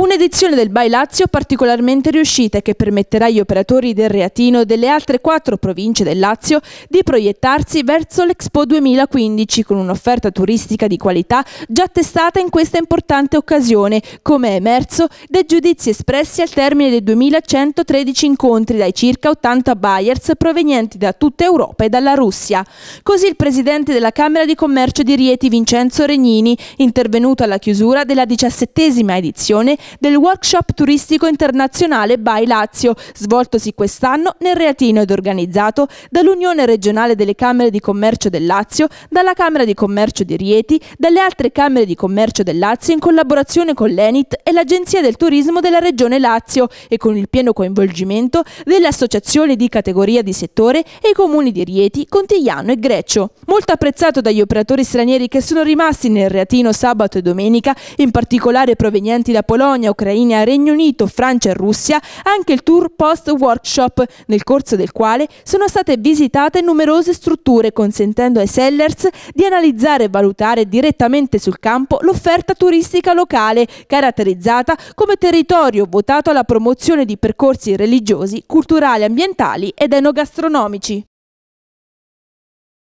Un'edizione del Bai Lazio particolarmente riuscita che permetterà agli operatori del Reatino e delle altre quattro province del Lazio di proiettarsi verso l'Expo 2015 con un'offerta turistica di qualità già testata in questa importante occasione, come è emerso dai giudizi espressi al termine dei 2113 incontri dai circa 80 buyers provenienti da tutta Europa e dalla Russia. Così il presidente della Camera di Commercio di Rieti Vincenzo Regnini, intervenuto alla chiusura della diciassettesima edizione, del workshop turistico internazionale By Lazio, svoltosi quest'anno nel Reatino ed organizzato dall'Unione Regionale delle Camere di Commercio del Lazio, dalla Camera di Commercio di Rieti, dalle altre Camere di Commercio del Lazio in collaborazione con l'ENIT e l'Agenzia del Turismo della Regione Lazio e con il pieno coinvolgimento delle associazioni di categoria di settore e i comuni di Rieti, Contigliano e Greccio. Molto apprezzato dagli operatori stranieri che sono rimasti nel Reatino sabato e domenica, in particolare provenienti da Polonia, Polonia, Ucraina, Regno Unito, Francia e Russia, anche il tour post-workshop, nel corso del quale sono state visitate numerose strutture consentendo ai sellers di analizzare e valutare direttamente sul campo l'offerta turistica locale, caratterizzata come territorio votato alla promozione di percorsi religiosi, culturali, ambientali ed enogastronomici.